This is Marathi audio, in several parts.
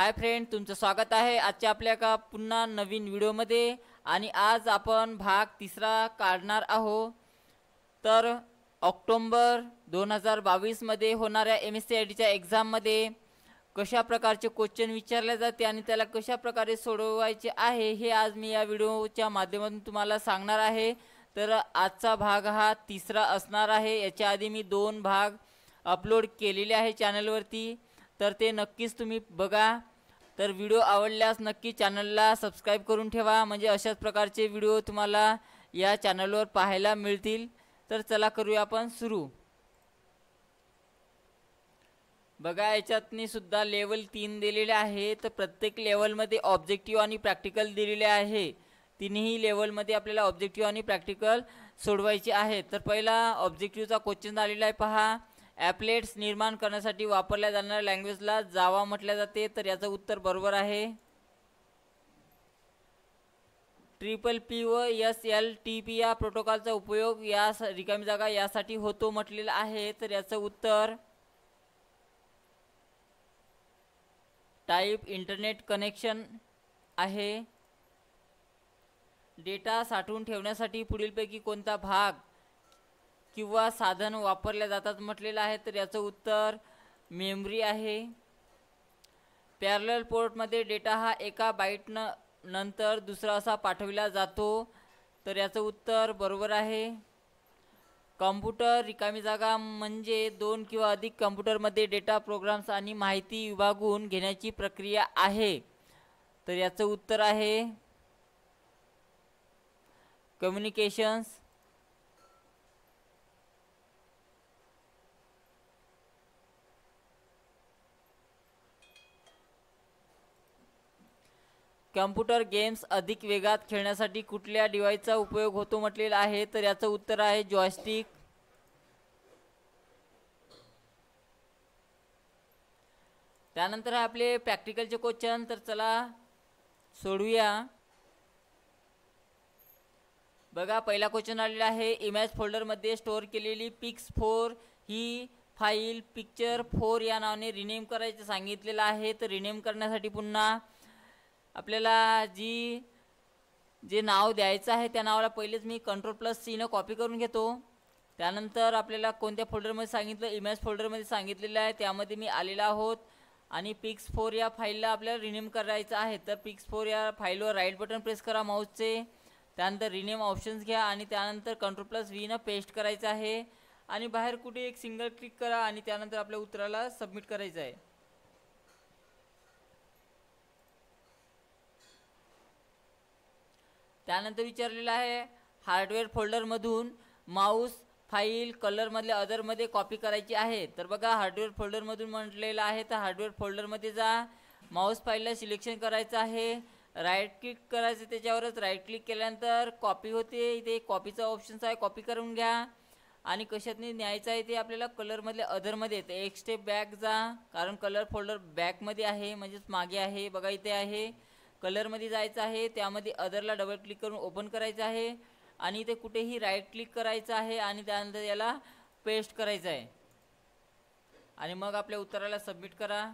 हाय फ्रेंड तुमचं स्वागत आहे आजच्या आपल्या का पुन्हा नवीन व्हिडिओमध्ये आणि आज आपण भाग तिसरा काढणार आहो तर ऑक्टोंबर दोन हजार बावीसमध्ये होणाऱ्या एम एस सी आय टीच्या एक्झाममध्ये कशा प्रकारचे क्वेश्चन विचारले जाते आणि त्याला कशा प्रकारे सोडवायचे आहे हे आज मी या व्हिडिओच्या माध्यमातून तुम्हाला सांगणार आहे तर आजचा भाग हा तिसरा असणार आहे याच्या आधी मी दोन भाग अपलोड केलेले आहे चॅनलवरती तर ते नक्कीच तुम्ही बघा तर व्हिडिओ आवडल्यास नक्की चॅनलला सबस्क्राईब करून ठेवा म्हणजे अशाच प्रकारचे व्हिडिओ तुम्हाला या चॅनलवर पाहायला मिळतील तर चला करूया आपण सुरू बघा याच्यातनी सुद्धा लेवल तीन दिलेले आहे तर प्रत्येक लेवलमध्ये ऑब्जेक्टिव्ह आणि प्रॅक्टिकल दिलेले आहे तिन्ही लेवलमध्ये आपल्याला ऑब्जेक्टिव्ह आणि प्रॅक्टिकल सोडवायचे आहे तर पहिला ऑब्जेक्टिव्हचा क्वेश्चन आलेला आहे पहा ॲपलेट्स निर्माण करण्यासाठी वापरल्या जाणाऱ्या लँग्वेजला जावा म्हटल्या जाते तर याचं उत्तर बरोबर आहे ट्रिपल पी व एस एल टी पी या प्रोटोकॉलचा उपयोग या रिकामी जागा यासाठी होतो म्हटलेला आहे तर याचं उत्तर टाईप इंटरनेट कनेक्शन आहे डेटा साठवून ठेवण्यासाठी पुढीलपैकी कोणता भाग किंवा साधन वापरल्या जातात म्हटलेलं आहे तर याचं उत्तर मेमरी आहे पॅरल पोर्टमध्ये डेटा हा एका बाईट नंतर दुसरा असा पाठविला जातो तर याचं उत्तर बरोबर आहे कॉम्प्युटर रिकामी जागा म्हणजे दोन किंवा अधिक कॉम्प्युटरमध्ये डेटा प्रोग्राम्स आणि माहिती विभागून घेण्याची प्रक्रिया आहे तर याचं उत्तर आहे कम्युनिकेशन्स कम्प्युटर गेम्स अधिक वेगात खेळण्यासाठी कुठल्या डिवाईसचा उपयोग होतो म्हटलेला आहे तर याचं उत्तर आहे जॉयस्टिक त्यानंतर आपले प्रॅक्टिकलचे क्वेश्चन तर चला सोडूया बघा पहिला क्वेश्चन आलेला आहे इमेज फोल्डरमध्ये स्टोअर केलेली पिक्स फोर ही फाईल पिक्चर फोर या नावाने रिनेम करायचं सांगितलेलं आहे तर रिनेम करण्यासाठी पुन्हा आपल्याला जी जे नाव द्यायचं आहे त्या नावाला पहिलेच मी कंट्रोल प्लस सीनं कॉपी करून घेतो त्यानंतर आपल्याला कोणत्या फोल्डरमध्ये सांगितलं इमेज फोल्डरमध्ये सांगितलेलं आहे त्यामध्ये मी आलेला आहोत आणि पिक्स फोर या फाईलला आपल्याला रिनेम करायचं आहे तर पिक्स फोर या फाईलवर राईट बटन प्रेस करा माऊसचे त्यानंतर रिनेम ऑप्शन्स घ्या आणि त्यानंतर कंट्रोल प्लस वीनं पेस्ट करायचं आहे आणि बाहेर कुठे एक सिंगल क्लिक करा आणि त्यानंतर आपल्या उत्तराला सबमिट करायचं आहे त्यानंतर विचारलेलं आहे हार्डवेअर फोल्डरमधून माऊस फाईल कलरमधल्या अदरमध्ये कॉपी करायची आहे तर बघा हार्डवेअर फोल्डरमधून म्हटलेलं आहे तर हार्डवेअर फोल्डरमध्ये जा माऊस फाईलला सिलेक्शन करायचं आहे राईट क्लिक करायचं त्याच्यावरच राईट क्लिक केल्यानंतर कॉपी होते इथे कॉपीचा ऑप्शन्स आहे कॉपी करून घ्या आणि कशातने न्यायचं आहे ते आपल्याला कलरमधल्या अदरमध्ये तर एक स्टेप बॅक जा कारण कलर फोल्डर बॅकमध्ये आहे म्हणजेच मागे आहे बघा इथे आहे कलरमध्ये जायचं आहे त्यामध्ये अदरला डबल क्लिक करून ओपन करायचं आहे आणि ते कुठेही राईट क्लिक करायचं आहे आणि त्यानंतर याला पेस्ट करायचं आहे आणि मग आपल्या उत्तराला सबमिट करा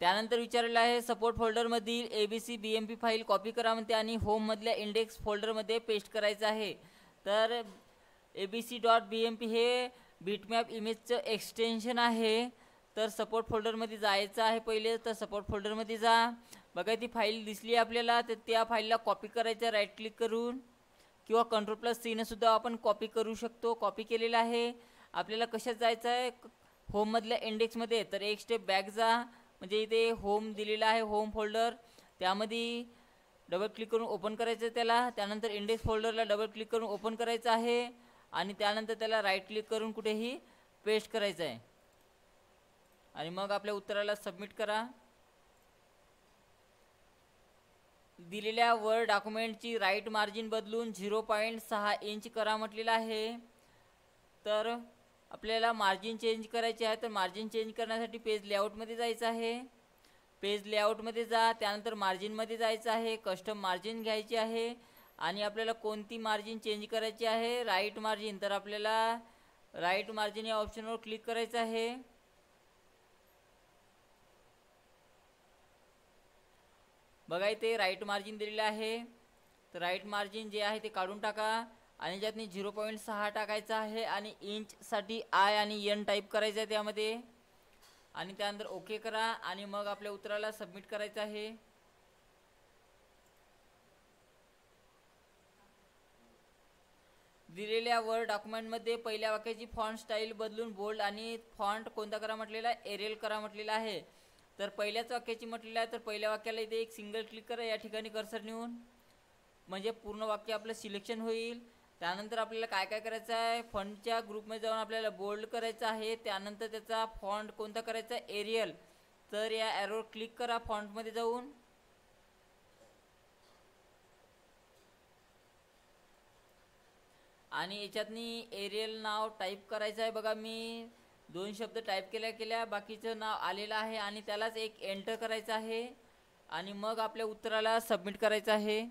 त्यानंतर विचारलेलं आहे सपोर्ट फोल्डरमधील A B C B M P file copy करा म्हणते आणि होममधल्या इंडेक्स फोल्डरमध्ये पेस्ट करायचं आहे तर A B C dot B M P हे बीटमॅप इमेजचं एक्सटेन्शन आहे तर सपोर्ट फोल्डरमध्ये जायचं आहे पहिले तर सपोर्ट फोल्डरमध्ये जा बघा ती फाईल दिसली आपल्याला तर त्या फाईलला कॉपी करायचं राईट क्लिक करून किंवा कंट्रोल प्लस सीनंसुद्धा आपण कॉपी करू शकतो कॉपी केलेलं आहे आपल्याला कशात जायचं आहे होममधल्या इंडेक्समध्ये तर एक स्टेप बॅक जा म्हणजे इथे होम दिलेला आहे होम फोल्डर त्यामध्ये डबल क्लिक करून ओपन करायचं त्याला त्यानंतर इंडेक्स फोल्डरला डबल क्लिक करून ओपन करायचं आहे आणि त्यानंतर त्याला राईट क्लिक करून कुठेही पेस्ट करायचं आहे आणि मग आपल्या उत्तराला सबमिट करा दिलेल्या वर डॉक्युमेंटची राईट मार्जिन बदलून झिरो पॉईंट सहा इंच करा म्हटलेलं आहे तर आपल्याला मार्जिन चेंज करायची आहे तर मार्जिन चेंज करण्यासाठी पेज लेआउटमध्ये जायचं आहे पेज लेआउटमध्ये जा त्यानंतर मार्जिनमध्ये जायचं आहे कस्टम मार्जिन घ्यायची आहे आणि आपल्याला कोणती मार्जिन चेंज करायची आहे राईट मार्जिन तर आपल्याला राईट मार्जिन या ऑप्शनवर क्लिक करायचं आहे बघा इथे राईट मार्जिन दिलेलं आहे तर राईट मार्जिन जे आहे ते काढून टाका आणि ज्यातनी झिरो पॉईंट सहा टाकायचं आहे आणि इंचसाठी आय आणि एन टाईप करायचं आहे त्यामध्ये आणि त्यानंतर ओके करा आणि मग आपल्या उत्तराला सबमिट करायचं आहे दिलेल्या वर डॉक्युमेंटमध्ये पहिल्या वाक्याची फॉन्ट स्टाईल बदलून बोल्ड आणि फॉन्ट कोणता करा म्हटलेला एरेल करा म्हटलेला आहे तर पहिल्याच वाक्याची म्हटलेलं आहे तर पहिल्या वाक्याला इथे एक सिंगल क्लिक करा या ठिकाणी कर्सर नेऊन म्हणजे पूर्ण वाक्य आपलं सिलेक्शन होईल त्यानंतर आपल्याला काय काय करायचं आहे फंडच्या ग्रुपमध्ये जाऊन आपल्याला बोल्ड करायचं आहे त्यानंतर त्याचा फॉन्ट कोणता करायचा एरियल तर या ॲरोवर क्लिक करा फॉन्टमध्ये जाऊन आणि याच्यातनी एरियल नाव टाईप करायचं आहे बघा मी दोन शब्द टाइप केल्या केल्या बाकीचं नाव आलेलं आहे आणि त्यालाच एक एंटर करायचं आहे आणि मग आपल्या उत्तराला सबमिट करायचं आहे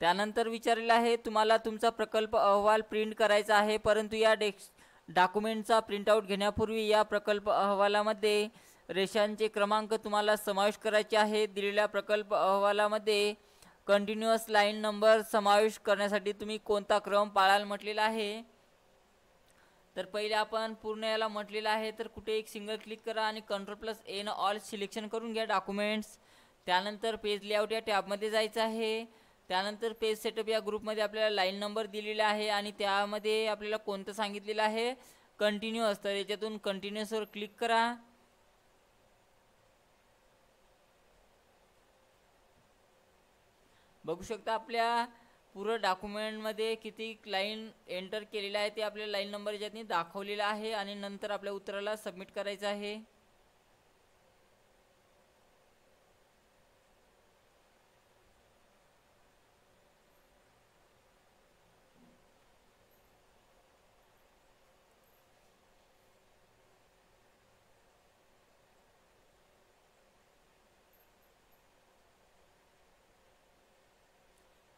त्यानंतर विचारलेलं आहे तुम्हाला तुमचा प्रकल्प अहवाल प्रिंट करायचा आहे परंतु या डेस्क डॉक्युमेंटचा प्रिंटआउट घेण्यापूर्वी या प्रकल्प अहवालामध्ये रेषांचे क्रमांक तुम्हाला समावेश करायचे आहे दिलेल्या प्रकल्प अहवालामध्ये कंटिन्युअस लाईन नंबर समावेश करण्यासाठी तुम्ही कोणता क्रम पाळाल म्हटलेला आहे तर पहिले आपण पूर्ण याला म्हटलेलं आहे तर कुठे एक सिंगल क्लिक करा आणि control plus N all selection करून घ्या डॉक्युमेंट्स त्यानंतर पेज लेआउट या टॅबमध्ये जायचं आहे त्यानंतर पेज सेटअप या ग्रुपमध्ये आपल्याला लाईन नंबर दिलेला आहे आणि त्यामध्ये आपल्याला कोणतं सांगितलेलं आहे कंटिन्यू तर याच्यातून कंटिन्युअसवर क्लिक करा बघू शकता आपल्या पुरं डॉक्युमेंटमध्ये किती लाईन एंटर केलेलं आहे ते आपल्या लाईन नंबर याच्यातनी दाखवलेला आहे आणि नंतर आपल्या उत्तराला सबमिट करायचं आहे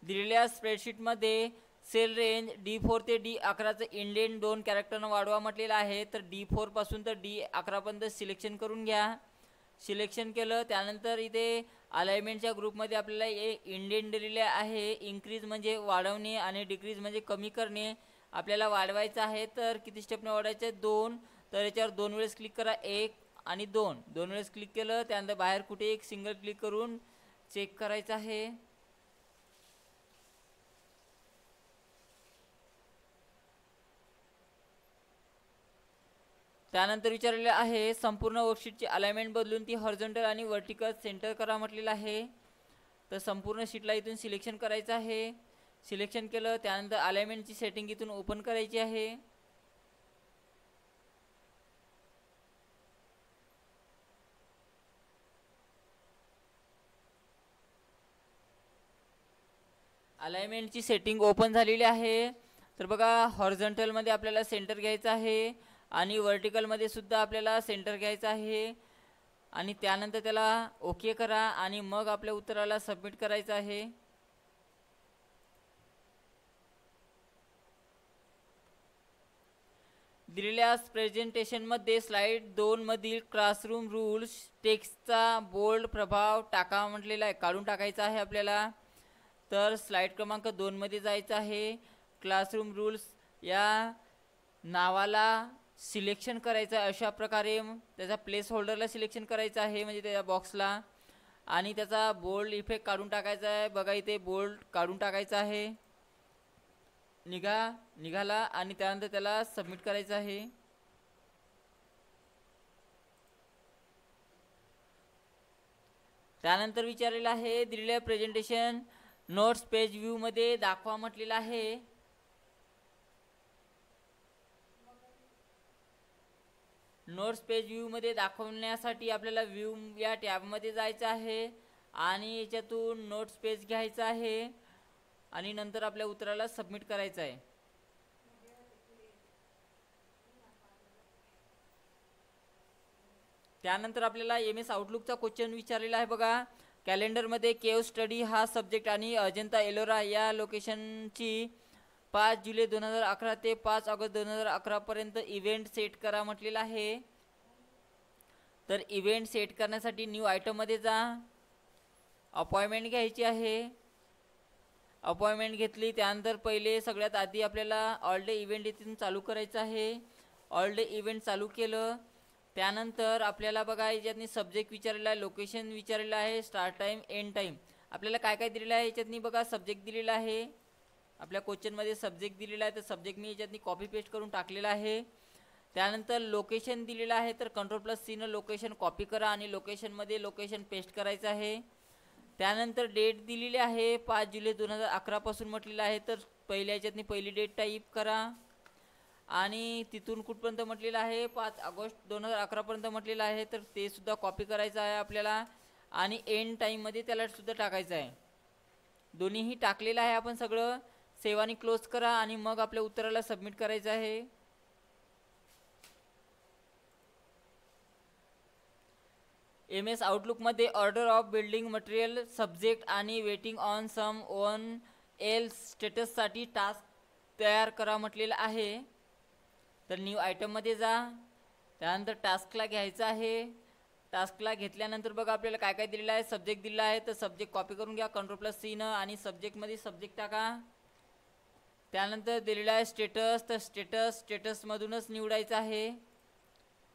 दिलेल्या स्प्रेडशीटमध्ये सेल रेंज डी फोर ते डी अकराचं इंडियन दोन कॅरेक्टरनं वाढवा म्हटलेलं आहे तर डी फोरपासून तर डी अकरापर्यंत सिलेक्शन करून घ्या सिलेक्शन केलं त्यानंतर इथे अलाइनमेंटच्या ग्रुपमध्ये आपल्याला ए इंडियन दिलेले आहे इन्क्रीज म्हणजे वाढवणे आणि डिक्रीज म्हणजे कमी करणे आपल्याला वाढवायचं आहे तर किती स्टेपने वाढवायचे दोन तर याच्यावर दोन वेळेस क्लिक करा एक आणि दोन दोन वेळेस क्लिक केलं त्यानंतर बाहेर कुठे एक सिंगल क्लिक करून चेक करायचं आहे त्यानंतर विचारलेलं आहे संपूर्ण वर्कशीटची अलाइनमेंट बदलून ती हॉर्झंटल आणि वर्टिकल सेंटर करा म्हटलेलं आहे तर संपूर्ण शीटला इथून सिलेक्शन करायचं आहे सिलेक्शन केलं त्यानंतर अलाइनमेंटची सेटिंग इथून ओपन करायची आहे अलाइनमेंटची सेटिंग ओपन झालेली आहे तर बघा हॉर्झंटलमध्ये आपल्याला सेंटर घ्यायचं आहे आणि वर्टिकलमध्ये सुद्धा आपल्याला सेंटर घ्यायचं आहे आणि त्यानंतर त्याला ओके करा आणि मग आपल्या उत्तराला सबमिट करायचं आहे दिलेल्या प्रेझेंटेशनमध्ये स्लाईड दोनमधील क्लासरूम रूल्स टेक्स्टचा बोल्ड प्रभाव टाका म्हटलेला आहे काढून टाकायचा आहे आपल्याला तर स्लाईड क्रमांक दोनमध्ये जायचं आहे क्लासरूम रूल्स या नावाला सिलेक्शन करायचं आहे अशा प्रकारे त्याचा प्लेस होल्डरला सिलेक्शन करायचं आहे म्हणजे त्याच्या बॉक्सला आणि त्याचा बोल्ड इफेक्ट काढून टाकायचा आहे बघा इथे बोल्ड काढून टाकायचा आहे निघा निघाला आणि त्यानंतर त्याला सबमिट करायचं आहे त्यानंतर विचारलेलं आहे दिलेल्या प्रेझेंटेशन नोट्स पेज व्ह्यूमध्ये दाखवा म्हटलेलं आहे नोट्स पेज व्ह्यूमध्ये दाखवण्यासाठी आपल्याला व्ह्यू या टॅबमध्ये जायचं आहे आणि याच्यातून नोट्स पेज घ्यायचं आहे आणि नंतर आपल्या उत्तराला सबमिट करायचं आहे त्यानंतर आपल्याला एम एस आउटलुकचा क्वेश्चन विचारलेला आहे बघा कॅलेंडरमध्ये केव स्टडी हा सब्जेक्ट आणि अजंता एलोरा या लोकेशनची पाच जुलै दोन हजार अकरा ते पाच ऑगस्ट दोन हजार अकरापर्यंत इव्हेंट सेट करा म्हटलेलं आहे तर इव्हेंट सेट करण्यासाठी न्यू आयटममध्ये जा अपॉइंटमेंट घ्यायची आहे अपॉइंटमेंट घेतली त्यानंतर पहिले सगळ्यात आधी आपल्याला ऑल डे इव्हेंट इथून चालू करायचं आहे ऑल डे इव्हेंट चालू केलं त्यानंतर आपल्याला बघा याच्यातनी सब्जेक्ट विचारलेला आहे लोकेशन विचारलेलं आहे स्टार्ट टाईम एंड टाईम आपल्याला काय काय दिलेलं आहे याच्यातनी बघा सब्जेक्ट दिलेला आहे आपल्या क्वेश्चनमध्ये सब्जेक्ट दिलेला आहे तर सब्जेक्ट मी याच्यातनी कॉपी पेस्ट करून टाकलेला आहे त्यानंतर लोकेशन दिलेलं आहे तर कंट्रोल प्लस सीनं लोकेशन कॉपी करा आणि लोकेशनमध्ये लोकेशन पेस्ट करायचं आहे त्यानंतर डेट दिलेली आहे पाच जुलै दोन हजार अकरापासून म्हटलेलं आहे तर पहिल्या याच्यातनी पहिली डेट टाईप करा आणि तिथून कुठपर्यंत म्हटलेलं आहे पाच ऑगस्ट दोन हजार अकरापर्यंत म्हटलेलं आहे तर ते सुद्धा कॉपी करायचं आहे आपल्याला आणि एंड टाईममध्ये त्याला सुद्धा टाकायचं आहे दोन्हीही टाकलेलं आहे आपण सगळं सेवानी क्लोज करा आणि मग आपल्या उत्तराला सबमिट करायचं आहे एम एस आउटलुकमध्ये order of building material subject आणि waiting on someone else स्टेटससाठी टास्क तयार करा म्हटलेलं आहे तर न्यू आयटममध्ये जा त्यानंतर टास्कला घ्यायचं आहे टास्कला घेतल्यानंतर बघा आपल्याला काय काय दिलेलं आहे सब्जेक्ट दिलेला आहे तर सब्जेक्ट कॉपी करून घ्या कंट्रोल प्लस सी न आणि सब्जेक्टमध्ये सब्जेक्ट टाका त्यानंतर दिलेला आहे स्टेटस तर स्टेटस स्टेटसमधूनच निवडायचं आहे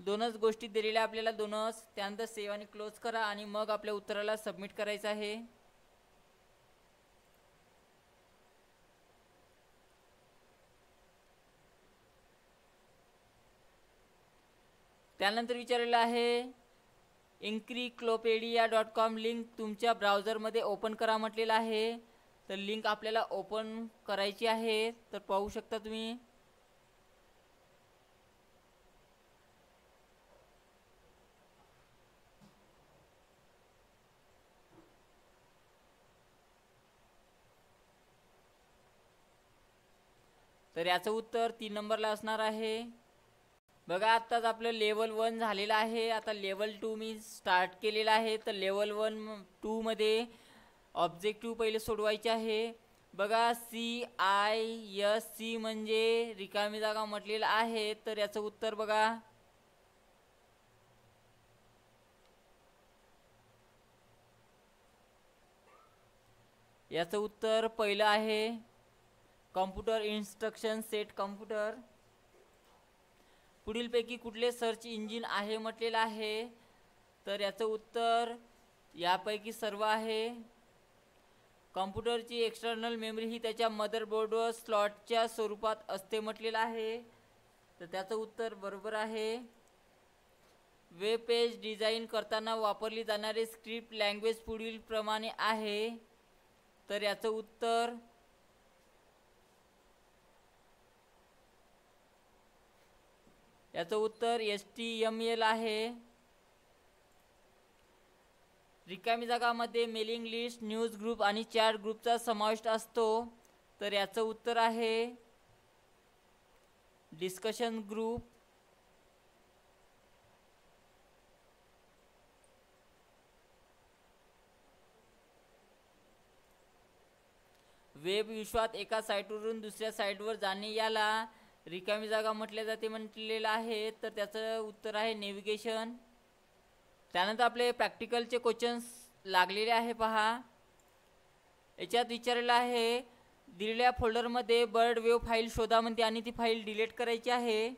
दोनच गोष्टी दिलेल्या आपल्याला दोनच त्यानंतर सेव्ह आणि क्लोज करा आणि मग आपल्या उत्तराला सबमिट करायचं आहे त्यानंतर विचारलेलं आहे इन्क्रिक्लोपेडिया डॉट कॉम लिंक तुमच्या ब्राउझरमध्ये ओपन करा म्हटलेलं आहे तर लिंक आपल्याला ओपन करायची आहे तर पाहू शकता तुम्ही तर याचं उत्तर तीन नंबरला असणार आहे बघा आत्ताच आपलं लेवल वन झालेलं आहे आता लेवल टू मी स्टार्ट केलेलं आहे तर लेवल वन टूमध्ये ऑब्जेक्टिव्ह पहिले सोडवायचे आहे बघा सी आय यस सी म्हणजे रिकामी जागा म्हटलेलं आहे तर याचं उत्तर बघा याचं उत्तर पहिलं आहे कॉम्प्युटर इन्स्ट्रक्शन सेट कॉम्प्युटर पुढीलपैकी कुठले सर्च इंजिन आहे म्हटलेलं आहे तर याचं उत्तर यापैकी सर्व आहे कॉम्प्युटरची एक्सटर्नल मेमरी ही त्याच्या मदरबोर्डवर स्लॉटच्या स्वरूपात असते म्हटलेलं आहे तर त्याचं उत्तर बरोबर आहे वेब पेज डिझाईन करताना वापरली जाणारी स्क्रिप्ट लँग्वेज पुढील प्रमाणे आहे तर याचं उत्तर याचं उत्तर एस टी एम एल आहे रिकामी जागामध्ये मेलिंग लिस्ट न्यूज ग्रुप आणि चॅट ग्रुपचा समाविष्ट असतो तर याचं उत्तर आहे डिस्कशन ग्रुप वेब विश्वात एका साईटवरून दुसऱ्या साईटवर जाणे याला रिकामी जागा म्हटल्या जाते म्हटलेलं आहे तर त्याचं उत्तर आहे नेव्हिगेशन त्यानंतर आपले प्रॅक्टिकलचे क्वेश्चन्स लागलेले आहे पहा याच्यात विचारलेलं आहे दिलेल्या फोल्डरमध्ये बर्ड वेव्ह फाईल शोधा म्हणते आणि ती फाईल डिलीट करायची आहे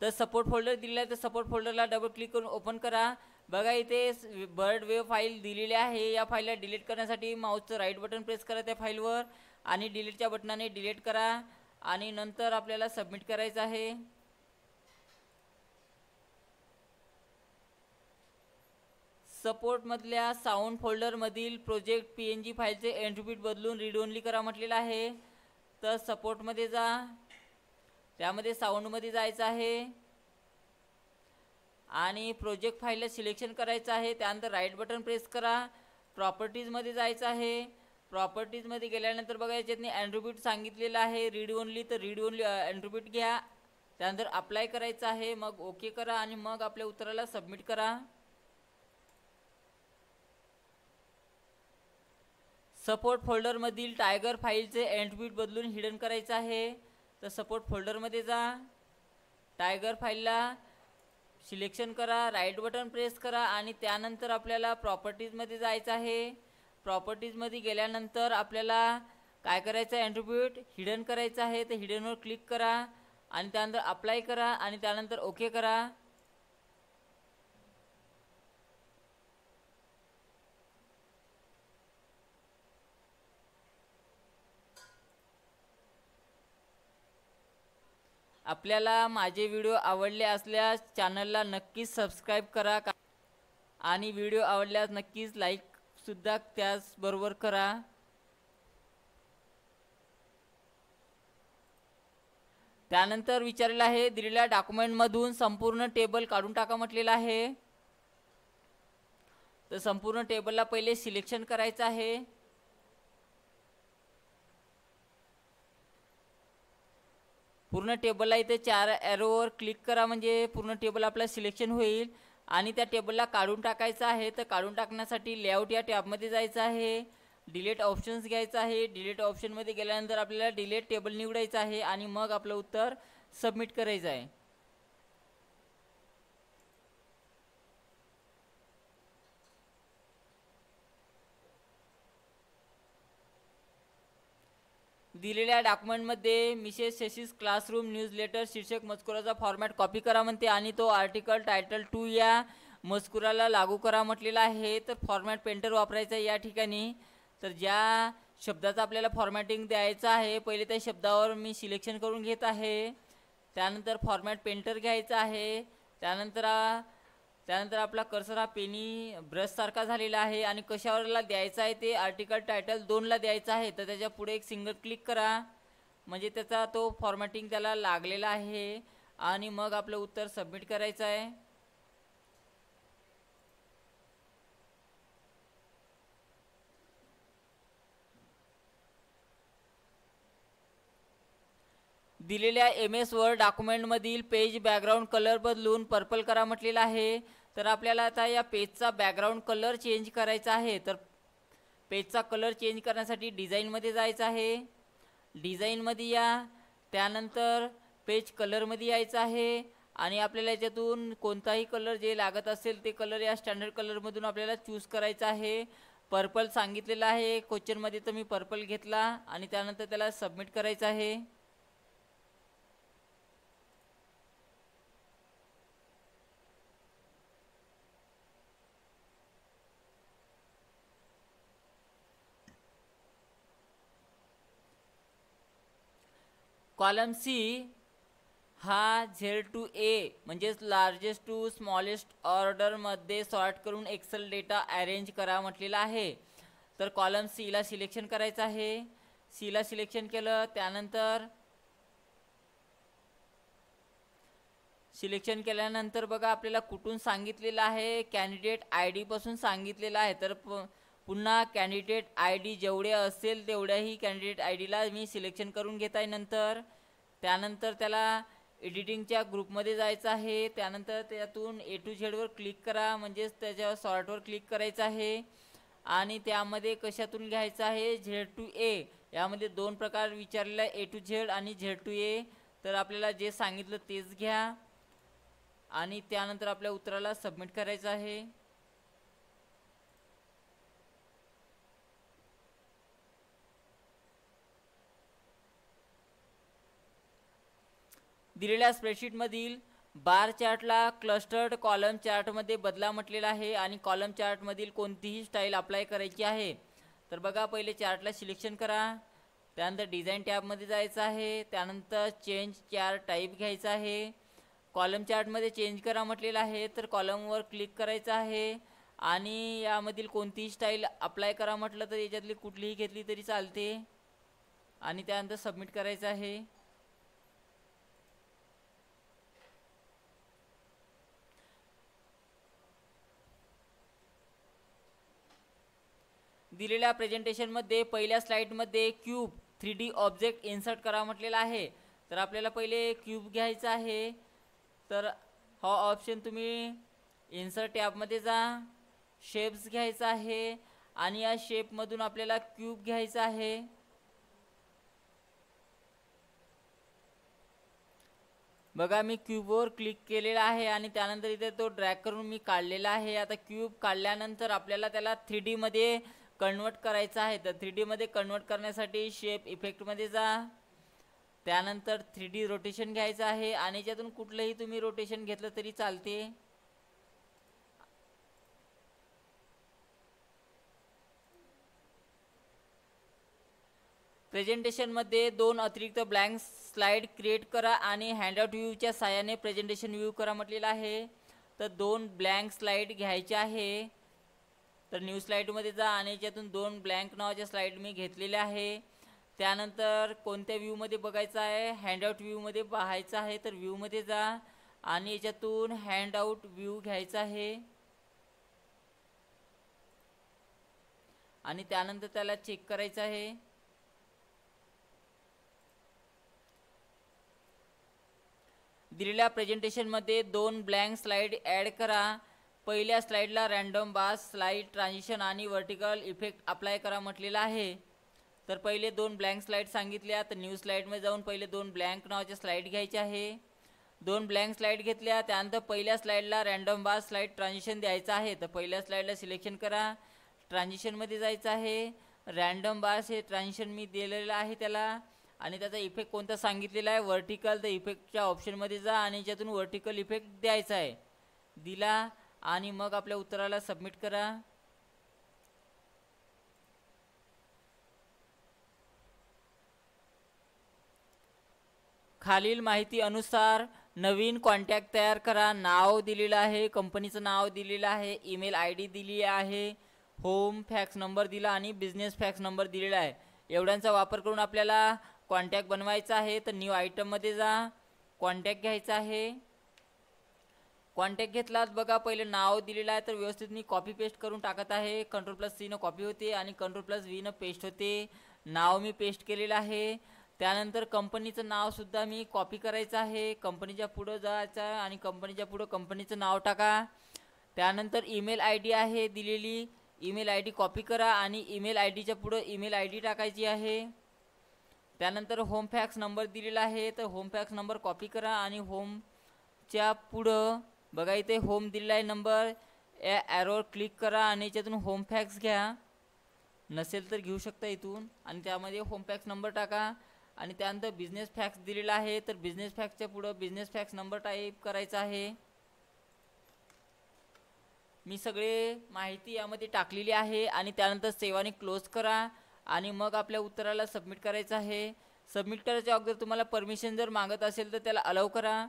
तर सपोर्ट फोल्डर दिलेला आहे तर सपोर्ट फोल्डरला डबल क्लिक करून ओपन करा बघा इथे बर्ड वेव्ह फाईल दिलेली आहे या फाईलला डिलीट करण्यासाठी माऊसचं राईट बटन प्रेस करा त्या फाईलवर आणि डिलीटच्या बटनाने डिलीट करा आणि नंतर आपल्याला सबमिट करायचं आहे सपोर्टमधल्या साऊंड फोल्डरमधील प्रोजेक्ट पी एन जी फाईलचे एंट्रीबीट बदलून रीड ओनली करा म्हटलेलं आहे तर सपोर्टमध्ये जा त्यामध्ये साऊंडमध्ये जायचं आहे आणि प्रोजेक्ट फाईलला सिलेक्शन करायचं आहे त्यानंतर राईट बटन प्रेस करा प्रॉपर्टीजमध्ये जायचं आहे प्रॉपर्टीजमध्ये गेल्यानंतर बघा याच्यातनी अँड्रोबीट सांगितलेलं आहे रीड ओनली तर रीड ओनली अँड्रोबीट घ्या त्यानंतर अप्लाय करायचं आहे मग ओके करा आणि मग आपल्या उत्तराला सबमिट करा सपोर्ट फोल्डरमधील टायगर फाईलचे एंट्रीट बदलून हिडन करायचं आहे तर सपोर्ट फोल्डरमध्ये जा टायगर फाईलला सिलेक्शन करा राईट बटन प्रेस करा आणि त्यानंतर आपल्याला प्रॉपर्टीजमध्ये जायचं आहे प्रॉपर्टीजमध्ये गेल्यानंतर आपल्याला काय करायचं आहे हिडन करायचं आहे तर हिडनवर क्लिक करा आणि त्यानंतर अप्लाय करा आणि त्यानंतर ओके करा आपल्याला माझे व्हिडिओ आवडले असल्यास चॅनलला नक्कीच सबस्क्राईब करा आणि व्हिडिओ आवडल्यास नक्कीच लाईक लाईकसुद्धा त्याचबरोबर करा त्यानंतर विचारलेलं आहे दिलेल्या डॉक्युमेंटमधून संपूर्ण टेबल काढून टाका म्हटलेलं आहे तर संपूर्ण टेबलला पहिले सिलेक्शन करायचं आहे पूर्ण टेबलला इथे चार ॲरोवर क्लिक करा म्हणजे पूर्ण टेबल आपला सिलेक्शन होईल आणि त्या टेबलला काढून टाकायचं आहे तर काढून टाकण्यासाठी लेआउट या टॅबमध्ये जायचं आहे डिलेट ऑप्शन्स घ्यायचं आहे डिलेट ऑप्शनमध्ये गेल्यानंतर आपल्याला डिलेट टेबल निवडायचं आहे आणि मग आपलं उत्तर सबमिट करायचं आहे दिलेल्या डॉक्युमेंटमध्ये मिसेस सेसिस क्लासरूम न्यूज लेटर शीर्षक मजकुराचा फॉर्मॅट कॉपी करा म्हणते आणि तो आर्टिकल टायटल टू या मजकुराला लागू करा म्हटलेला आहे तर फॉर्मॅट पेंटर वापरायचा या ठिकाणी तर ज्या शब्दाचा आपल्याला फॉर्मॅटिंग द्यायचं आहे पहिले त्या शब्दावर मी सिलेक्शन करून घेत आहे त्यानंतर फॉर्मॅट पेंटर घ्यायचा आहे त्यानंतर त्यानंतर आपला कर्सर हा पेनी ब्रशसारखा झालेला आहे आणि कशावरला द्यायचा आहे ते आर्टिकल टायटल दोनला द्यायचा आहे तर त्याच्या पुढे एक सिंगल क्लिक करा म्हणजे त्याचा तो फॉर्मॅटिंग त्याला लागलेला आहे आणि मग आपलं उत्तर सबमिट करायचं आहे दिलेल्या एम एस वर्ड डॉक्युमेंटमधील पेज बॅकग्राऊंड कलर बदलून पर्पल करा म्हटलेला आहे तर आपल्याला आता या पेजचा बॅकग्राऊंड कलर चेंज करायचा आहे तर पेजचा कलर चेंज करण्यासाठी डिझाईनमध्ये जायचं आहे डिझाईनमध्ये या त्यानंतर पेज कलरमध्ये यायचं आहे आणि आपल्याला याच्यातून कोणताही कलर जे लागत असेल ते कलर या स्टँडर्ड कलरमधून आपल्याला चूज करायचा आहे पर्पल सांगितलेलं आहे क्वेश्चनमध्ये तर मी पर्पल घेतला आणि त्यानंतर त्याला सबमिट करायचं आहे कॉलम सी हा झेड टू ए म्हणजेच लार्जेस्ट टू स्मॉलेस्ट ऑर्डरमध्ये सॉर्ट करून एक्सेल डेटा अरेंज करा म्हटलेला आहे तर कॉलम सीला सिलेक्शन करायचं आहे सीला सिलेक्शन केलं त्यानंतर सिलेक्शन केल्यानंतर बघा आपल्याला कुठून सांगितलेलं आहे कॅन्डिडेट आय डीपासून सांगितलेलं आहे तर प पुन्हा कॅन्डिडेट आय डी जेवढे असेल तेवढ्याही कॅन्डिडेट आय डीला मी सिलेक्शन करून घेत आहे नंतर त्यानंतर त्याला एडिटिंगच्या ग्रुपमध्ये जायचं आहे त्यानंतर त्यातून ए टू झेडवर क्लिक करा म्हणजेच त्याच्यावर सॉर्टवर क्लिक करायचं आहे आणि त्यामध्ये कशातून घ्यायचं आहे झेड टू ए यामध्ये दोन प्रकार विचारलेला आहे ए टू झेड आणि झेड टू ए तर आपल्याला जे सांगितलं तेच घ्या आणि त्यानंतर आपल्या उत्तराला सबमिट करायचं आहे दिलेल्या स्प्रेडशीटमधील बार चार्टला क्लस्टर्ड कॉलम चार्टमध्ये बदला म्हटलेला आहे आणि कॉलम चार्टमधील कोणतीही स्टाईल अप्लाय करायची आहे तर बघा पहिले चार्टला सिलेक्शन करा त्यानंतर डिझाईन टॅबमध्ये जायचं आहे त्यानंतर चेंज चार्ट टाईप घ्यायचा आहे कॉलम चार्टमध्ये चेंज करा म्हटलेलं आहे तर कॉलमवर क्लिक करायचं आहे आणि यामधील कोणतीही स्टाईल अप्लाय करा म्हटलं तर याच्यातली कुठलीही घेतली तरी चालते आणि त्यानंतर सबमिट करायचं आहे दिलेल्या प्रेझेंटेशनमध्ये पहिल्या स्लाईडमध्ये cube three D object insert करा म्हटलेला आहे तर आपल्याला पहिले क्यूब घ्यायचा आहे तर हा ऑप्शन तुम्ही इन्सर्ट टॅबमध्ये जा शेप्स घ्यायचा आहे आणि या शेपमधून आपल्याला क्यूब घ्यायचा आहे बघा मी क्यूबवर क्लिक केलेला आहे आणि त्यानंतर इथे तो ड्रॅग करून मी काढलेला आहे आता क्यूब काढल्यानंतर आपल्याला त्याला थ्री डीमध्ये कन्वर्ट करायचा आहे तर थ्री डीमध्ये कन्वर्ट करण्यासाठी शेप इफेक्टमध्ये जा त्यानंतर थ्री डी रोटेशन घ्यायचं आहे आणि ज्यातून कुठलंही तुम्ही रोटेशन घेतलं तरी चालते प्रेझेंटेशनमध्ये दोन अतिरिक्त ब्लँक स्लाइड क्रिएट करा आणि हँडआउट व्ह्यूच्या साहाय्याने प्रेझेंटेशन व्ह्यू करा म्हटलेलं आहे तर दोन ब्लँक स्लाइड घ्यायचे आहे तर न्यू स्लाईडमध्ये जा आणि याच्यातून दोन ब्लँक नावाच्या स्लाईड मी घेतलेल्या आहे त्यानंतर कोणत्या व्ह्यूमध्ये बघायचं आहे हँडआउट व्ह्यूमध्ये पाहायचं आहे तर व्ह्यूमध्ये जा आणि याच्यातून हँडआउट व्ह्यू घ्यायचा आहे आणि त्यानंतर त्याला चेक करायचं आहे दिलेल्या प्रेझेंटेशनमध्ये दोन ब्लँक स्लाईड ॲड करा पहिल्या स्लाईडला रँडम बास स्लाईड ट्रान्झिशन आणि व्हर्टिकल इफेक्ट अप्लाय करा म्हटलेलं आहे तर पहिले दोन ब्लँक स्लाईड सांगितल्या तर न्यू स्लाईडमध्ये जाऊन पहिले दोन ब्लँक नावाचे स्लाईड घ्यायचे आहे दोन ब्लँक स्लाईड घेतल्या त्यानंतर पहिल्या स्लाईडला रँडम बास स्लाईड ट्रान्झिशन द्यायचं आहे तर पहिल्या स्लाईडला सिलेक्शन करा ट्रान्झिशनमध्ये जायचं आहे रँडम बास हे ट्रान्झिशन मी दिलेलं आहे त्याला आणि त्याचा इफेक्ट कोणता सांगितलेला आहे व्हर्टिकल तर इफेक्टच्या ऑप्शनमध्ये जा आणि ज्यातून व्हर्टिकल इफेक्ट द्यायचा आहे दिला आणि मग आपल्या उत्तराला सबमिट करा खालील माहिती अनुसार नवीन कॉन्टॅक्ट तयार करा नाव दिलेलं आहे कंपनीचं नाव दिलेलं आहे ईमेल आय डी दिली आहे होम फॅक्स नंबर दिला आणि बिझनेस फॅक्स नंबर दिलेला आहे एवढ्यांचा वापर करून आपल्याला कॉन्टॅक्ट बनवायचा आहे तर न्यू आयटममध्ये जा कॉन्टॅक्ट घ्यायचा आहे कॉन्टॅक्ट घेतलात बघा पहिले नाव दिलेलं आहे तर व्यवस्थित मी कॉपी पेस्ट करून टाकत आहे कंट्रोल प्लस सीनं कॉपी होते आणि कंट्रोल प्लस वीनं पेस्ट होते नाव मी पेस्ट केलेलं आहे त्यानंतर कंपनीचं नावसुद्धा मी कॉपी करायचं आहे कंपनीच्या पुढं जायचं आहे आणि कंपनीच्या पुढं कंपनीचं नाव टाका त्यानंतर ईमेल आय डी आहे दिलेली ईमेल आय डी कॉपी करा आणि ईमेल आय डीच्या पुढं ईमेल आय डी टाकायची आहे त्यानंतर होम फॅक्स नंबर दिलेला आहे तर होम फॅक्स नंबर कॉपी करा आणि होमच्या पुढं बघा इथे होम दिलेला आहे नंबर या ॲरोवर क्लिक करा आणि याच्यातून होम फॅक्स घ्या नसेल तर घेऊ शकता इथून आणि त्यामध्ये होम फॅक्स नंबर टाका आणि त्यानंतर बिझनेस फॅक्स दिलेला आहे तर बिझनेस फॅक्सच्या पुढं बिझनेस फॅक्स नंबर टाईप करायचा आहे मी सगळे माहिती यामध्ये टाकलेली आहे आणि त्यानंतर सेवाने क्लोज करा आणि मग आपल्या उत्तराला सबमिट करायचं आहे सबमिट करायच्या अगोदर तुम्हाला परमिशन जर मागत असेल तर त्याला अलाव करा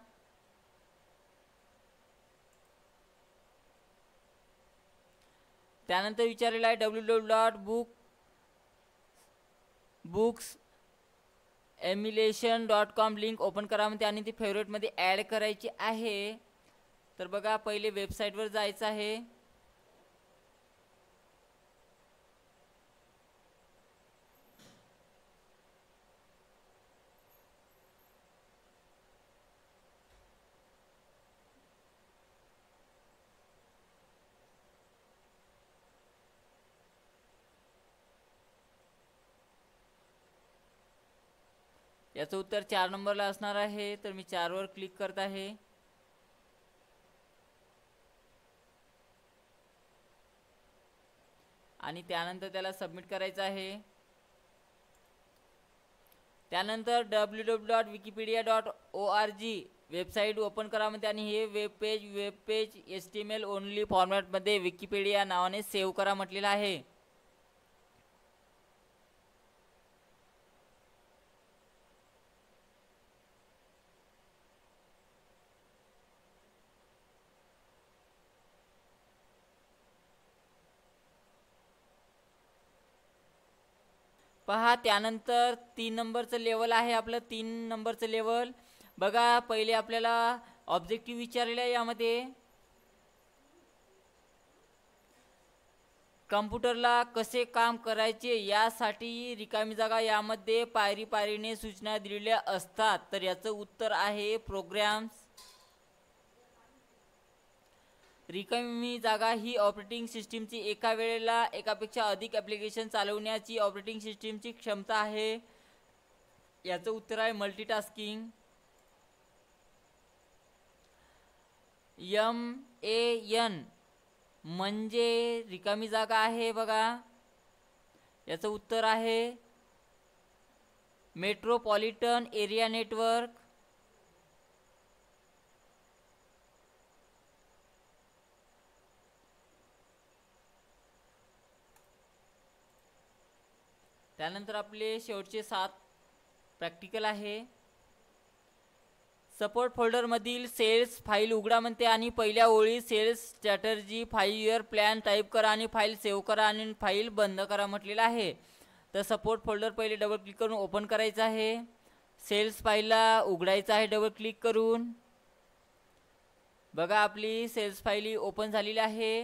त्यानंतर विचारलेलं आहे W W dot book books emulation dot com link open करा म्हणते आणि ती फेवरेटमध्ये ॲड करायची आहे तर बघा पहिले वेबसाईटवर जायचं आहे याचं उत्तर चार नंबरला असणार आहे तर मी चारवर क्लिक करत आहे आणि त्यानंतर त्याला सबमिट करायचं आहे त्यानंतर W W dot Wikipedia dot O R G website open करामध्ये आणि हे web page web page S T M L only फॉर्मॅटमध्ये विकिपीडिया नावाने सेव्ह करा म्हटलेलं आहे पहा त्यानंतर तीन नंबरचं लेवल आहे आपलं तीन नंबरचं लेवल बघा पहिले आपल्याला ऑब्जेक्टिव्ह विचारलेलं आहे यामध्ये कम्प्युटरला कसे काम करायचे यासाठी रिकामी जागा यामध्ये पायरी पायरीने सूचना दिलेल्या असतात तर याचं उत्तर आहे प्रोग्रॅम्स रिकामी जागा ही ऑपरेटिंग सिस्टीमची एका वेळेला एकापेक्षा अधिक ॲप्लिकेशन चालवण्याची ऑपरेटिंग सिस्टीमची क्षमता आहे याचं उत्तर आहे मल्टीटास्किंग यम ए यन म्हणजे रिकामी जागा आहे बघा याचं उत्तर आहे मेट्रोपॉलिटन एरिया नेटवर्क त्यानंतर आपले शेवटचे सात प्रॅक्टिकल आहे सपोर्ट फोल्डरमधील सेल्स फाईल उघडा म्हणते आणि पहिल्या ओळी sales strategy five year plan type करा आणि फाईल सेव्ह करा आणि फाईल बंद करा म्हटलेलं आहे तर सपोर्ट फोल्डर पहिले डबल क्लिक करून ओपन करायचं आहे सेल्स फाईलला उघडायचं आहे डबल क्लिक करून बघा आपली सेल्स फाईल ओपन झालेली आहे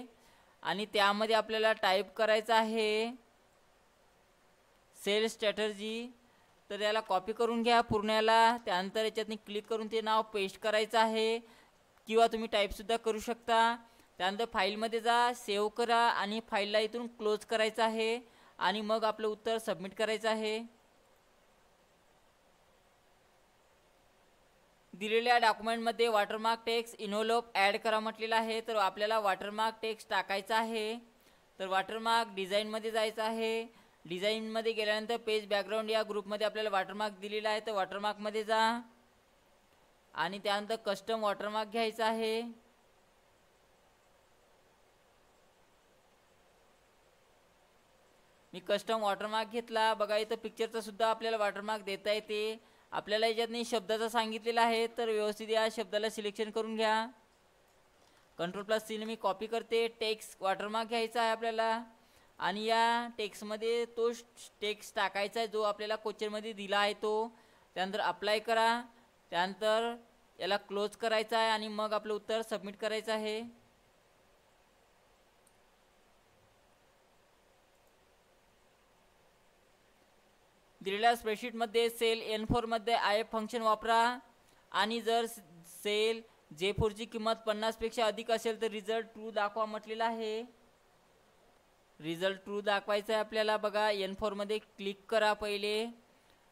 आणि त्यामध्ये आपल्याला टाईप करायचं आहे सेल स्ट्रॅटर्जी तर याला कॉपी करून घ्या पूर्ण्याला त्यानंतर याच्यातनी क्लिक करून ते नाव पेस्ट करायचं आहे किंवा तुम्ही टाईपसुद्धा करू शकता त्यानंतर फाईलमध्ये जा सेव्ह करा आणि फाईलला इथून क्लोज करायचं आहे आणि मग आपलं उत्तर सबमिट करायचं आहे दिलेल्या डॉक्युमेंटमध्ये वॉटरमार्क टेक्स इनोलोप ॲड करा म्हटलेलं आहे तर आपल्याला वॉटरमार्क टेक्स टाकायचा आहे तर वॉटरमार्क डिझाईनमध्ये जायचं आहे डिझाईनमध्ये गेल्यानंतर पेज बॅकग्राऊंड या ग्रुपमध्ये आपल्याला वॉटरमार्क दिलेला आहे तर वॉटरमार्कमध्ये जा आणि त्यानंतर कस्टम वॉटरमार्क घ्यायचा आहे मी कस्टम वॉटरमार्क घेतला बघा इथं पिक्चरचा सुद्धा आपल्याला वॉटरमार्क देता येते आपल्याला याच्यातनी शब्दाचा सांगितलेला आहे तर व्यवस्थित या शब्दाला सिलेक्शन करून घ्या कंट्रोल प्लस सीने मी कॉपी करते टेक्स्ट वॉटरमार्क घ्यायचा आहे आपल्याला आणि या टेक्स्टमध्ये तो टेक्स्ट टाकायचा आहे जो आपल्याला क्वेश्चनमध्ये दिला आहे तो त्यानंतर अप्लाय करा त्यानंतर याला क्लोज करायचा आहे आणि मग आपलं उत्तर सबमिट करायचं आहे दिलेल्या स्प्रेडशीटमध्ये सेल एन फोरमध्ये आय एफ फंक्शन वापरा आणि जर सेल जे फोरची किंमत पन्नासपेक्षा अधिक असेल तर रिझल्ट ट्रू दाखवा म्हटलेला आहे रिझल्ट ट्रू दाखवायचा आहे आपल्याला बघा एन फोरमध्ये क्लिक करा पहिले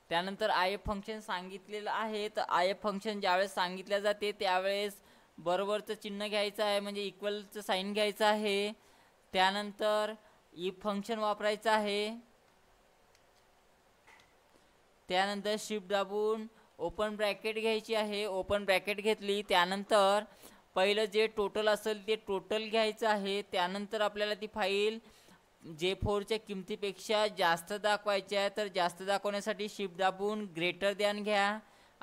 त्यानंतर आय एफ फंक्शन सांगितलेलं आहे तर आय एफ फंक्शन ज्यावेळेस सांगितले जाते त्यावेळेस बरोबरचं चिन्ह घ्यायचं आहे म्हणजे इक्वलचं साईन घ्यायचं आहे त्यानंतर इफ फंक्शन वापरायचं आहे त्यानंतर शिफ्ट दाबून ओपन ब्रॅकेट घ्यायची आहे ओपन ब्रॅकेट घेतली त्यानंतर पहिलं जे टोटल असेल ते टोटल घ्यायचं आहे त्यानंतर आपल्याला ती फाईल जे फोरच्या किमतीपेक्षा जास्त दाखवायचे आहे तर जास्त दाखवण्यासाठी शिफ्ट दाबून ग्रेटर द्यान घ्या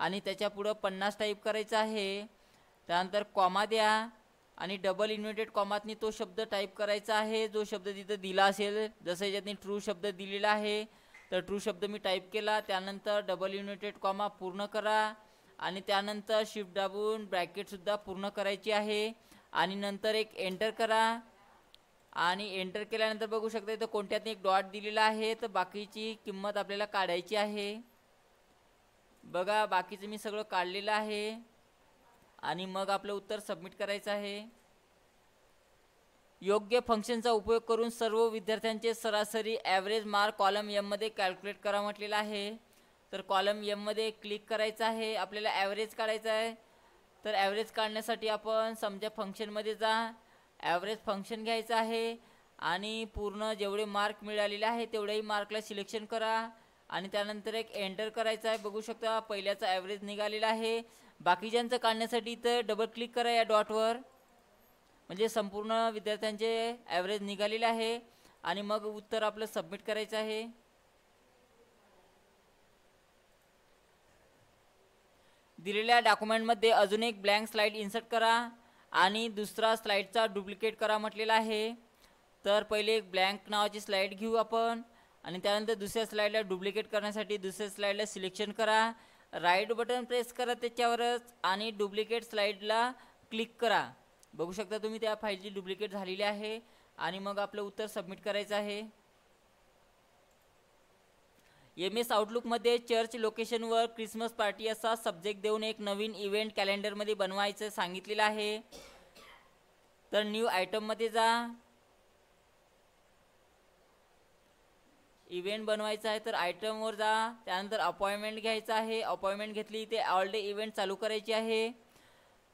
आणि त्याच्या पन्नास टाईप करायचं आहे त्यानंतर कॉमा द्या आणि डबल इन्व्हर्टेड कॉमातनी तो शब्द टाईप करायचा आहे जो शब्द तिथं दिला असेल जसं याच्यातनी ट्रू शब्द दिलेला आहे तर ट्रू शब्द मी टाईप केला त्यानंतर डबल युनिटेड कॉमा पूर्ण करा आणि त्यानंतर शिफ्ट दाबून ब्रॅकेटसुद्धा पूर्ण करायची आहे आणि नंतर एक एंटर करा आणि एंटर केल्यानंतर बघू शकता इथं कोणत्यात एक डॉट दिलेला आहे तर बाकीची किंमत आपल्याला काढायची आहे बघा बाकीचं मी सगळं काढलेलं आहे आणि मग आपलं उत्तर सबमिट करायचं आहे योग्य फंक्शनचा उपयोग करून सर्व विद्यार्थ्यांचे सरासरी ॲव्हरेज मार्क कॉलम यममध्ये कॅल्क्युलेट करा म्हटलेलं आहे तर कॉलम यममध्ये क्लिक करायचं आहे आपल्याला ॲव्हरेज काढायचं आहे तर ॲव्हरेज काढण्यासाठी आपण समजा फंक्शनमध्ये जा ॲव्हरेज फंक्शन घ्यायचं आहे आणि पूर्ण जेवढे मार्क मिळालेले आहे तेवढ्याही मार्कला सिलेक्शन करा आणि त्यानंतर एक एंटर करायचं आहे बघू शकता पहिल्याचा ॲव्हरेज निघालेला आहे बाकीच्यांचं काढण्यासाठी तर डबल क्लिक करा या डॉटवर म्हणजे संपूर्ण विद्यार्थ्यांचे ॲव्हरेज निघालेले आहे आणि मग उत्तर आपलं सबमिट करायचं आहे दिलेल्या डॉक्युमेंटमध्ये अजून एक ब्लँक स्लाईड इन्सर्ट करा आणि दुसरा स्लाईडचा डुप्लिकेट करा म्हटलेला आहे तर पहिले एक ब्लँक नावाची स्लाईड घेऊ आपण आणि त्यानंतर दुसऱ्या स्लाईडला डुप्लिकेट करण्यासाठी दुसऱ्या स्लाईडला सिलेक्शन करा राईट बटन प्रेस करा त्याच्यावरच आणि डुप्लिकेट स्लाईडला क्लिक करा बघू शकता तुम्ही त्या फाईलची डुप्लिकेट झालेली आहे आणि मग आपलं उत्तर सबमिट करायचं आहे एम एस आउटलुकमध्ये चर्च लोकेशनवर क्रिसमस पार्टी असा सब्जेक्ट देऊन एक नवीन इव्हेंट कॅलेंडरमध्ये बनवायचं सांगितलेलं आहे तर न्यू आयटममध्ये जा इव्हेंट बनवायचा आहे तर आयटमवर जा त्यानंतर अपॉइंटमेंट घ्यायचं आहे अपॉइंटमेंट घेतली ते ऑल डे इव्हेंट चालू करायची आहे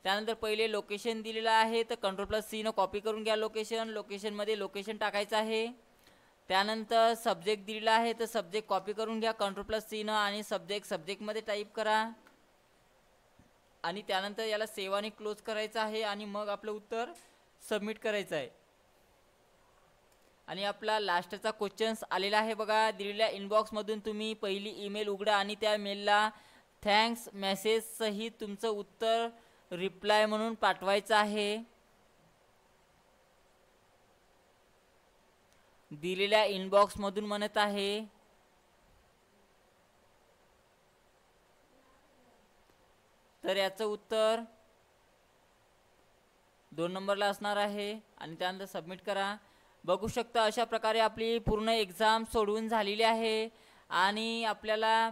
त्यानंतर पहिले लोकेशन दिलेलं आहे तर कंट्रोल प्लस सीनं कॉपी करून घ्या लोकेशन लोकेशनमध्ये लोकेशन टाकायचं आहे त्यानंतर सब्जेक्ट दिलेला आहे तर सब्जेक्ट कॉपी करून घ्या कंट्रोल प्लस न आणि सब्जेक्ट सब्जेक्टमध्ये टाईप करा आणि त्यानंतर याला सेव्ह आणि क्लोज करायचं आहे आणि मग आपलं उत्तर सबमिट करायचं आहे आणि आपला लास्टचा क्वेश्चन्स आलेला आहे बघा दिलेल्या इनबॉक्समधून तुम्ही पहिली ईमेल उघडा आणि त्या मेलला थँक्स मेसेजसहित तुमचं उत्तर रिप्लाय म्हणून पाठवायचं आहे दिलेल्या इनबॉक्समधून म्हणत आहे तर याचं उत्तर दोन नंबरला असणार आहे आणि त्यानंतर सबमिट करा बघू शकता अशा प्रकारे आपली पूर्ण एक्झाम सोडवून झालेली आहे आणि आपल्याला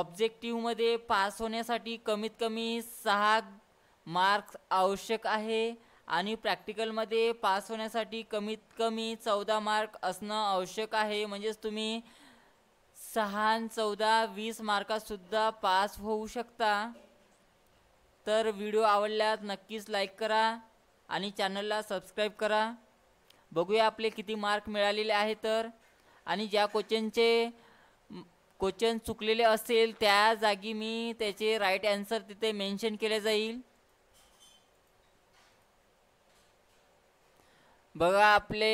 ऑब्जेक्टिव्हमध्ये पास होण्यासाठी कमीत कमी सहा मार्क्स आवश्यक आहे आणि प्रॅक्टिकलमध्ये पास होण्यासाठी कमीत कमी चौदा मार्क असणं आवश्यक आहे म्हणजेच तुम्ही सहा चौदा वीस मार्कातसुद्धा पास होऊ शकता तर व्हिडिओ आवडल्यास नक्कीच लाईक करा आणि चॅनलला सबस्क्राईब करा बघूया आपले किती मार्क मिळालेले आहे तर आणि ज्या क्वेश्चनचे क्वेश्चन चुकलेले असेल त्या जागी मी त्याचे राईट ॲन्सर तिथे मेन्शन केले जाईल बघा आपले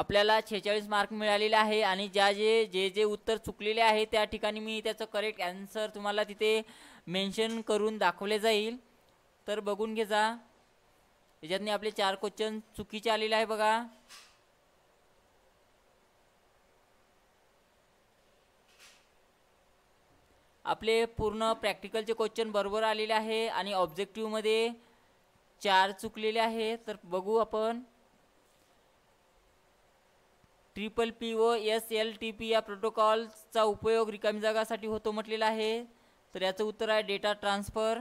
आपल्याला छेचाळीस मार्क मिळालेले आहे आणि ज्या जे जे जे उत्तर चुकलेले आहे त्या ठिकाणी मी त्याचं करेक्ट ॲन्सर तुम्हाला तिथे मेन्शन करून दाखवले जाईल तर बघून घे जा याच्यातनी आपले चार क्वेश्चन चुकीचे आलेले आहे बघा आपले पूर्ण प्रॅक्टिकलचे क्वेश्चन बरोबर आलेले आहे आणि ऑब्जेक्टिव्हमध्ये चार चुकलेले आहे तर बघू आपण triple P O S L T P या प्रोटोकॉलचा उपयोग रिकामी जागासाठी होतो म्हटलेला आहे तर याचं उत्तर आहे डेटा ट्रान्सफर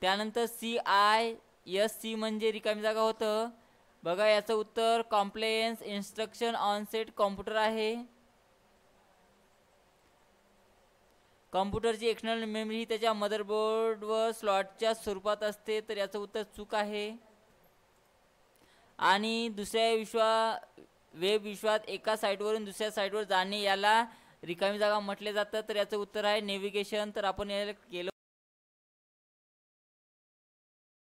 त्यानंतर सी आय एस सी म्हणजे रिकामी जागा होतं बघा याचं उत्तर कॉम्प्लेन्स इन्स्ट्रक्शन सेट कॉम्प्युटर आहे कॉम्प्युटरची एक्सटर्नल मेमरी ही त्याच्या मदरबोर्ड व स्लॉटच्या स्वरूपात असते तर याचं उत्तर चूक आहे आणि दुसऱ्या विश्वा वेब विश्वात एका साईटवरून दुसऱ्या साईडवर जाणे याला रिकामी जागा म्हटले जातं तर याचं उत्तर आहे नेव्हिगेशन तर आपण याला केलं